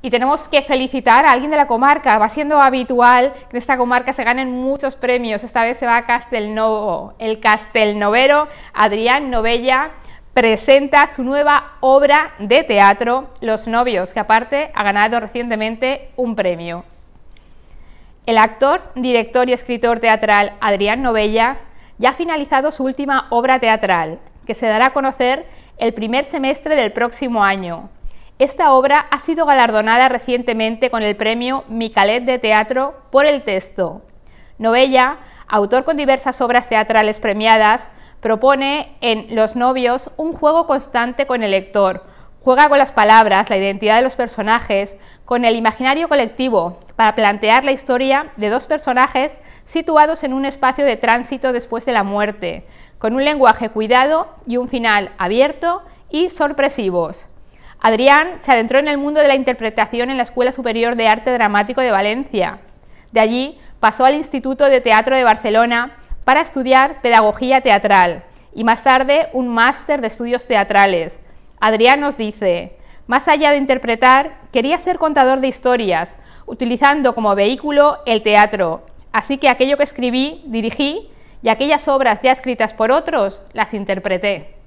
Y tenemos que felicitar a alguien de la comarca. Va siendo habitual que en esta comarca se ganen muchos premios. Esta vez se va a Castelnovo. El castelnovero Adrián Novella presenta su nueva obra de teatro, Los novios, que aparte ha ganado recientemente un premio. El actor, director y escritor teatral Adrián Novella ya ha finalizado su última obra teatral, que se dará a conocer el primer semestre del próximo año, esta obra ha sido galardonada recientemente con el premio Micalet de Teatro por el texto. Novella, autor con diversas obras teatrales premiadas, propone en Los novios un juego constante con el lector. Juega con las palabras, la identidad de los personajes, con el imaginario colectivo, para plantear la historia de dos personajes situados en un espacio de tránsito después de la muerte, con un lenguaje cuidado y un final abierto y sorpresivos. Adrián se adentró en el mundo de la interpretación en la Escuela Superior de Arte Dramático de Valencia. De allí pasó al Instituto de Teatro de Barcelona para estudiar Pedagogía Teatral y más tarde un máster de estudios teatrales. Adrián nos dice, más allá de interpretar, quería ser contador de historias, utilizando como vehículo el teatro. Así que aquello que escribí, dirigí, y aquellas obras ya escritas por otros, las interpreté.